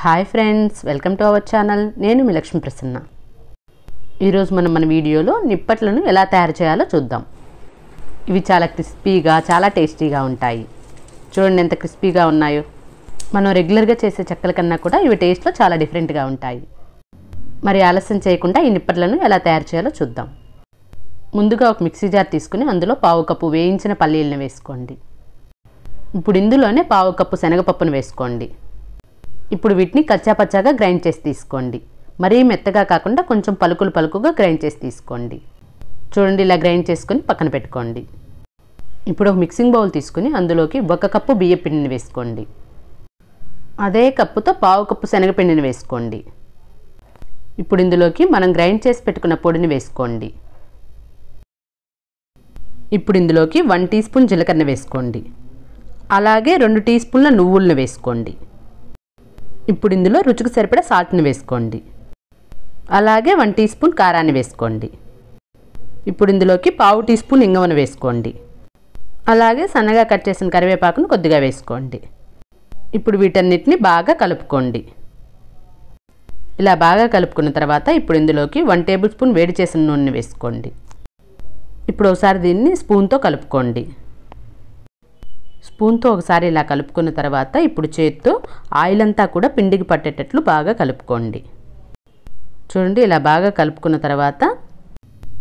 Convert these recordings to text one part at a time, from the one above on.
hi friends welcome to our channel నేను మీ లక్ష్మీ ప్రసన్న ఈరోజు మనం మన వీడియోలో నిప్పట్లను ఎలా తయారు చేయాలో చూద్దాం ఇవి చాలా క్రిస్పీగా చాలా టేస్టీగా ఉంటాయి చూడండి ఎంత క్రిస్పీగా ఉన్నాయో మనం రెగ్యులర్గా చేసే చెక్కల కన్నా కూడా ఇవి టేస్ట్లో చాలా డిఫరెంట్గా ఉంటాయి మరి ఆలస్యం చేయకుండా ఈ నిప్పట్లను ఎలా తయారు చేయాలో చూద్దాం ముందుగా ఒక మిక్సీ జార్ తీసుకుని అందులో పావు కప్పు వేయించిన పల్లీలను వేసుకోండి ఇప్పుడు ఇందులోనే పావు కప్పు శనగపప్పును వేసుకోండి ఇప్పుడు వీటిని కచ్చాపచ్చాగా గ్రైండ్ చేసి తీసుకోండి మరీ మెత్తగా కాకుండా కొంచెం పలుకులు పలుకుగా గ్రైండ్ చేసి తీసుకోండి చూడండి ఇలా గ్రైండ్ చేసుకుని పక్కన పెట్టుకోండి ఇప్పుడు ఒక మిక్సింగ్ బౌల్ తీసుకుని అందులోకి ఒక కప్పు బియ్య పిండిని వేసుకోండి అదే కప్పుతో పావు కప్పు శనగపిండిని వేసుకోండి ఇప్పుడు ఇందులోకి మనం గ్రైండ్ చేసి పెట్టుకున్న పొడిని వేసుకోండి ఇప్పుడు ఇందులోకి వన్ టీ స్పూన్ జీలకర్ర వేసుకోండి అలాగే రెండు టీ స్పూన్ల నువ్వులను వేసుకోండి ఇప్పుడు ఇందులో రుచికి సరిపడా సాల్ట్ని వేసుకోండి అలాగే వన్ టీ స్పూన్ కారాన్ని వేసుకోండి ఇప్పుడు ఇందులోకి పావు టీ స్పూన్ ఇంగవను వేసుకోండి అలాగే సన్నగా కట్ చేసిన కరివేపాకును కొద్దిగా వేసుకోండి ఇప్పుడు వీటన్నిటిని బాగా కలుపుకోండి ఇలా బాగా కలుపుకున్న తర్వాత ఇప్పుడు ఇందులోకి వన్ టేబుల్ స్పూన్ వేడి చేసిన నూనె వేసుకోండి ఇప్పుడు ఒకసారి దీన్ని స్పూన్తో కలుపుకోండి స్పూన్తో ఒకసారి ఇలా కలుపుకున్న తర్వాత ఇప్పుడు చేత్తో ఆయిల్ అంతా కూడా పిండికి పట్టేటట్లు బాగా కలుపుకోండి చూడండి ఇలా బాగా కలుపుకున్న తర్వాత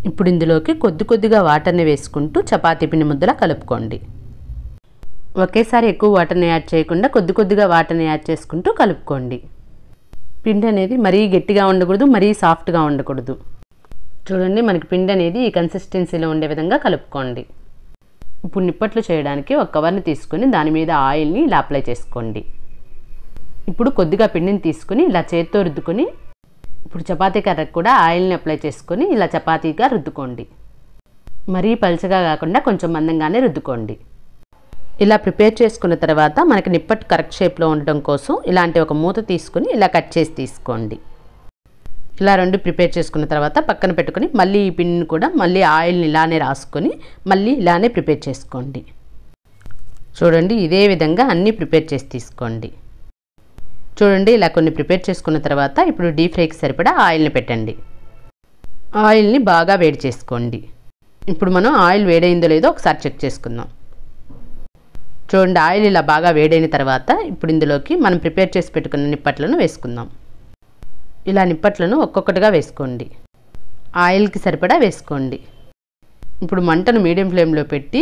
ఇప్పుడు ఇందులోకి కొద్ది కొద్దిగా వాటర్ని వేసుకుంటూ చపాతీ పిండి ముద్దలా కలుపుకోండి ఒకేసారి ఎక్కువ వాటర్ని యాడ్ చేయకుండా కొద్ది కొద్దిగా వాటర్ని యాడ్ చేసుకుంటూ కలుపుకోండి పిండి అనేది మరీ గట్టిగా ఉండకూడదు మరీ సాఫ్ట్గా ఉండకూడదు చూడండి మనకి పిండి అనేది ఈ కన్సిస్టెన్సీలో ఉండే విధంగా కలుపుకోండి ఇప్పుడు నిప్పట్లు చేయడానికి ఒక కవర్ని తీసుకుని దాని మీద ఆయిల్ని ఇలా అప్లై చేసుకోండి ఇప్పుడు కొద్దిగా పిండిని తీసుకుని ఇలా చేతితో రుద్దుకొని ఇప్పుడు చపాతీ కర్రకు కూడా ఆయిల్ని అప్లై చేసుకొని ఇలా చపాతీగా రుద్దుకోండి మరీ పలుచగా కాకుండా కొంచెం మందంగానే రుద్దుకోండి ఇలా ప్రిపేర్ చేసుకున్న తర్వాత మనకి నిప్పట్టు కరెక్ట్ షేప్లో ఉండడం కోసం ఇలాంటి ఒక మూత తీసుకుని ఇలా కట్ చేసి తీసుకోండి ఇలా రెండు ప్రిపేర్ చేసుకున్న తర్వాత పక్కన పెట్టుకొని మళ్ళీ ఈ పిండిని కూడా మళ్ళీ ఆయిల్ని ఇలానే రాసుకొని మళ్ళీ ఇలానే ప్రిపేర్ చేసుకోండి చూడండి ఇదే విధంగా అన్నీ ప్రిపేర్ చేసి తీసుకోండి చూడండి ఇలా కొన్ని ప్రిపేర్ చేసుకున్న తర్వాత ఇప్పుడు డీప్ ఫ్రైకి సరిపడా ఆయిల్ని పెట్టండి ఆయిల్ని బాగా వేడి చేసుకోండి ఇప్పుడు మనం ఆయిల్ వేడైందో లేదో ఒకసారి చెక్ చేసుకుందాం చూడండి ఆయిల్ ఇలా బాగా వేడైన తర్వాత ఇప్పుడు ఇందులోకి మనం ప్రిపేర్ చేసి పెట్టుకున్న నిప్పట్లను వేసుకుందాం ఇలా నిప్పట్లను ఒక్కొక్కటిగా వేసుకోండి ఆయిల్కి సరిపడా వేసుకోండి ఇప్పుడు మంటను మీడియం ఫ్లేమ్లో పెట్టి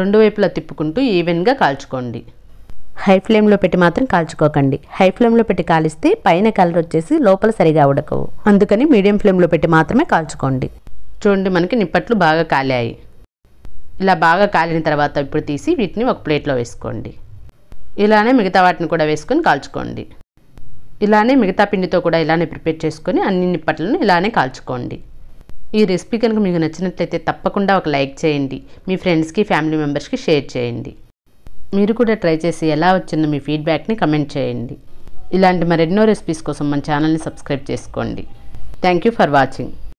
రెండు వైపులా తిప్పుకుంటూ ఈవెన్గా కాల్చుకోండి హై ఫ్లేమ్లో పెట్టి మాత్రం కాల్చుకోకండి హై ఫ్లేమ్లో పెట్టి కాలిస్తే పైన కలర్ వచ్చేసి లోపల సరిగా ఉడకవు అందుకని మీడియం ఫ్లేమ్లో పెట్టి మాత్రమే కాల్చుకోండి చూడండి మనకి నిప్పట్లు బాగా కాలాయి ఇలా బాగా కాలిన తర్వాత ఇప్పుడు తీసి వీటిని ఒక ప్లేట్లో వేసుకోండి ఇలానే మిగతా వాటిని కూడా వేసుకొని కాల్చుకోండి ఇలానే మిగతా పిండితో కూడా ఇలానే ప్రిపేర్ చేసుకొని అన్ని నిప్పట్లను ఇలానే కాల్చుకోండి ఈ రెసిపీ కనుక మీకు నచ్చినట్లయితే తప్పకుండా ఒక లైక్ చేయండి మీ ఫ్రెండ్స్కి ఫ్యామిలీ మెంబర్స్కి షేర్ చేయండి మీరు కూడా ట్రై చేసి ఎలా వచ్చిందో మీ ఫీడ్బ్యాక్ని కమెంట్ చేయండి ఇలాంటి మరెన్నో రెసిపీస్ కోసం మన ఛానల్ని సబ్స్క్రైబ్ చేసుకోండి థ్యాంక్ యూ ఫర్ వాచింగ్